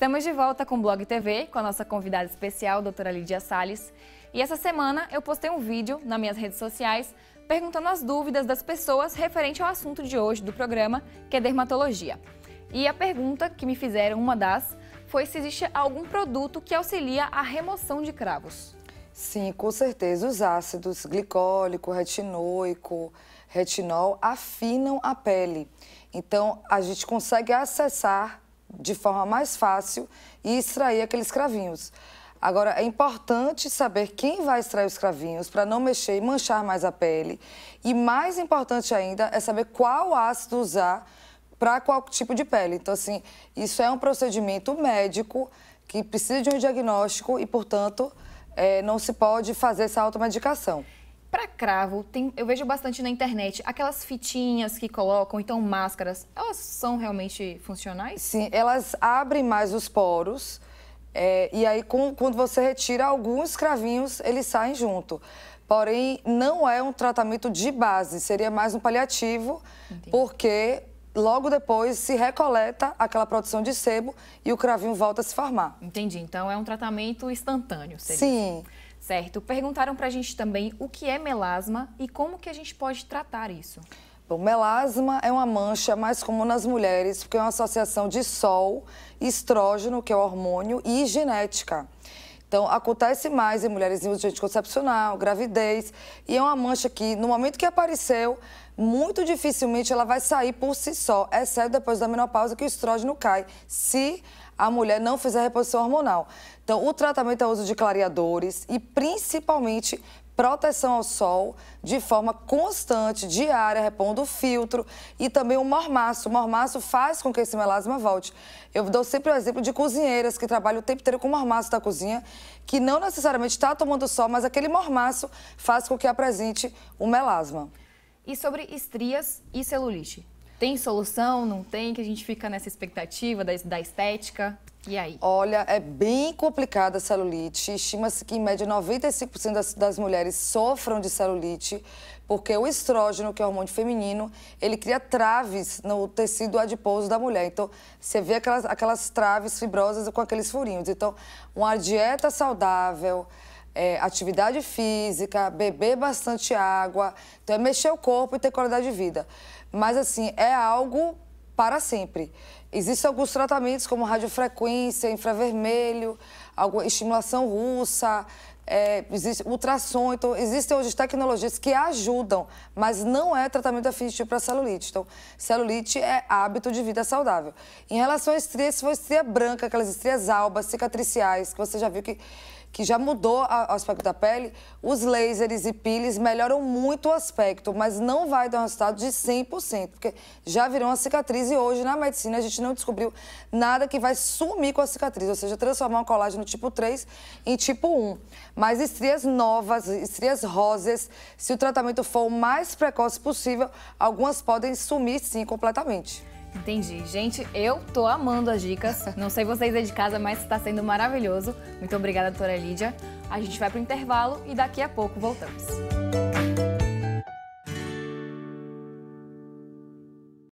Estamos de volta com o Blog TV, com a nossa convidada especial, doutora Lídia Salles. E essa semana eu postei um vídeo nas minhas redes sociais perguntando as dúvidas das pessoas referente ao assunto de hoje do programa, que é dermatologia. E a pergunta que me fizeram, uma das, foi se existe algum produto que auxilia a remoção de cravos. Sim, com certeza. Os ácidos glicólico, retinoico, retinol afinam a pele. Então, a gente consegue acessar de forma mais fácil e extrair aqueles cravinhos. Agora, é importante saber quem vai extrair os cravinhos para não mexer e manchar mais a pele. E mais importante ainda é saber qual ácido usar para qual tipo de pele. Então, assim, isso é um procedimento médico que precisa de um diagnóstico e, portanto, é, não se pode fazer essa automedicação. Para cravo, tem, eu vejo bastante na internet aquelas fitinhas que colocam, então máscaras, elas são realmente funcionais? Sim, elas abrem mais os poros é, e aí com, quando você retira alguns cravinhos, eles saem junto. Porém, não é um tratamento de base, seria mais um paliativo, Entendi. porque logo depois se recoleta aquela produção de sebo e o cravinho volta a se formar. Entendi. Então é um tratamento instantâneo. Seria. Sim. Certo. Perguntaram para a gente também o que é melasma e como que a gente pode tratar isso. Bom, melasma é uma mancha mais comum nas mulheres, porque é uma associação de sol, estrógeno, que é o hormônio, e genética. Então, acontece mais em mulheres em uso de anticoncepcional, gravidez, e é uma mancha que, no momento que apareceu, muito dificilmente ela vai sair por si só, exceto depois da menopausa que o estrógeno cai, se a mulher não fizer a reposição hormonal. Então, o tratamento é o uso de clareadores e principalmente proteção ao sol de forma constante, diária, repondo o filtro e também o mormaço. O mormaço faz com que esse melasma volte. Eu dou sempre o exemplo de cozinheiras que trabalham o tempo inteiro com o mormaço da cozinha, que não necessariamente está tomando sol, mas aquele mormaço faz com que apresente o melasma. E sobre estrias e celulite? Tem solução? Não tem? Que a gente fica nessa expectativa da, da estética? E aí? Olha, é bem complicada a celulite. Estima-se que, em média, 95% das, das, mulheres sofram de celulite, porque o estrógeno, que é o hormônio feminino, ele cria traves no tecido adiposo da mulher. Então, você vê aquelas, aquelas traves fibrosas com aqueles furinhos. Então, uma dieta saudável, é, atividade física, beber bastante água, então é mexer o corpo e ter qualidade de vida. Mas, assim, é algo para sempre. Existem alguns tratamentos, como radiofrequência, infravermelho, alguma estimulação russa, é, existe ultrassom. Então, existem hoje tecnologias que ajudam, mas não é tratamento definitivo para celulite. Então, celulite é hábito de vida saudável. Em relação à estria, se for estria branca, aquelas estrias albas, cicatriciais, que você já viu que que já mudou o aspecto da pele, os lasers e peelings melhoram muito o aspecto, mas não vai dar um resultado de 100%, porque já virou uma cicatriz e hoje na medicina a gente não descobriu nada que vai sumir com a cicatriz, ou seja, transformar uma colágeno tipo 3 em tipo 1. Mas estrias novas, estrias rosas, se o tratamento for o mais precoce possível, algumas podem sumir sim completamente. Entendi. Gente, eu tô amando as dicas. Não sei vocês aí de casa, mas está sendo maravilhoso. Muito obrigada, doutora Lídia. A gente vai pro intervalo e daqui a pouco voltamos.